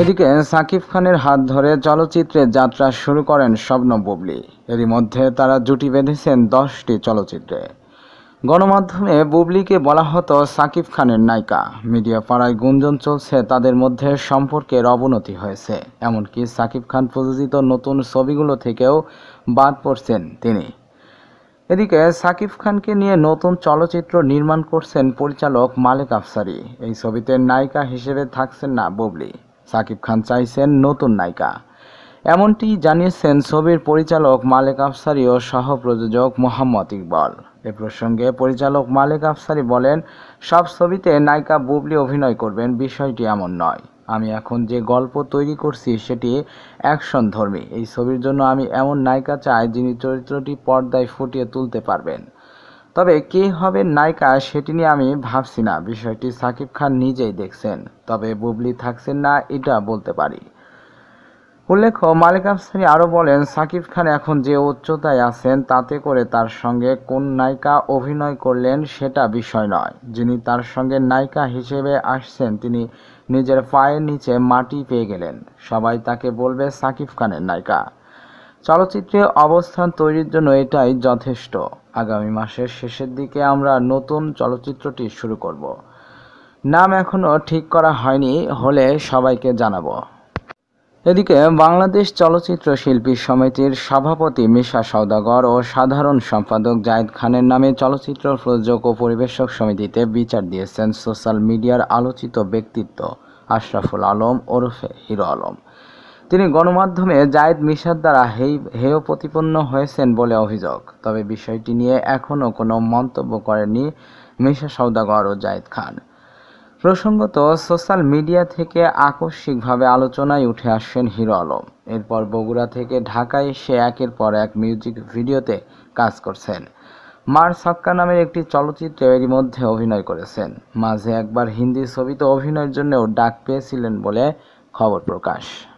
এদিকে সাকিব খানের হাত ধরে চলচ্চিত্রে যাত্রা শুরু করেন স্বপ্ন বুবলি এরই মধ্যে তারা জুটি বেঁধেছেন দশটি চলচ্চিত্রে গণমাধ্যমে বুবলিকে বলা হতো সাকিব খানের নায়িকা মিডিয়া পাড়ায় গুঞ্জন চলছে তাদের মধ্যে সম্পর্কের অবনতি হয়েছে এমনকি সাকিব খান প্রযোজিত নতুন ছবিগুলো থেকেও বাদ পড়ছেন তিনি এদিকে সাকিব খানকে নিয়ে নতুন চলচ্চিত্র নির্মাণ করছেন পরিচালক মালিক আফসারি এই ছবিতে নায়িকা হিসেবে থাকছেন না বুবলি সাকিব খান চাইছেন নতুন নায়িকা এমনটি জানিয়েছেন ছবির পরিচালক মালেক আফসারি ও সহ প্রযোজক মোহাম্মদ ইকবল এ প্রসঙ্গে পরিচালক মালেক আফসারি বলেন সব ছবিতে নায়িকা বুবলি অভিনয় করবেন বিষয়টি এমন নয় আমি এখন যে গল্প তৈরি করছি সেটি অ্যাকশন ধর্মী এই ছবির জন্য আমি এমন নায়িকা চাই যিনি চরিত্রটি পর্দায় ফুটিয়ে তুলতে পারবেন তবে কে হবে নায়িকা সেটি নিয়ে আমি ভাবছি না বিষয়টি সাকিব খান নিজেই দেখছেন তবে বুবলি থাকছেন না এটা বলতে পারি উল্লেখ্য মালিক আফসারি আরও বলেন সাকিব খান এখন যে উচ্চতায় আছেন তাতে করে তার সঙ্গে কোন নায়িকা অভিনয় করলেন সেটা বিষয় নয় যিনি তার সঙ্গে নায়িকা হিসেবে আসছেন তিনি নিজের পায়ের নিচে মাটি পেয়ে গেলেন সবাই তাকে বলবে সাকিব খানের নায়িকা চলচ্চিত্রে অবস্থান তৈরির জন্য এটাই যথেষ্ট আগামী মাসের শেষের দিকে আমরা নতুন চলচ্চিত্রটি শুরু করব নাম এখনও ঠিক করা হয়নি হলে সবাইকে জানাবো এদিকে বাংলাদেশ চলচ্চিত্র শিল্পী সমিতির সভাপতি মিশা সওদাগর ও সাধারণ সম্পাদক জায়েদ খানের নামে চলচ্চিত্র প্রযোজক ও পরিবেশক সমিতিতে বিচার দিয়েছেন সোশ্যাল মিডিয়ার আলোচিত ব্যক্তিত্ব আশরাফুল আলম ওরফে হিরো আলম তিনি গণমাধ্যমে জায়েদ মিশার দ্বারা হেয় প্রতিপন্ন হয়েছেন বলে অভিযোগ তবে বিষয়টি নিয়ে এখনও কোনো মন্তব্য করেননি মিশা সৌদাগর ও জায়েদ খান প্রসঙ্গত সোশ্যাল মিডিয়া থেকে আকস্মিকভাবে আলোচনায় উঠে আসছেন হিরো আলম এরপর বগুড়া থেকে ঢাকায় এসে একের পর এক মিউজিক ভিডিওতে কাজ করছেন মার সাক্কা নামের একটি চলচ্চিত্রে এরই মধ্যে অভিনয় করেছেন মাঝে একবার হিন্দি ছবিতে অভিনয়ের জন্যও ডাক পেয়েছিলেন বলে খবর প্রকাশ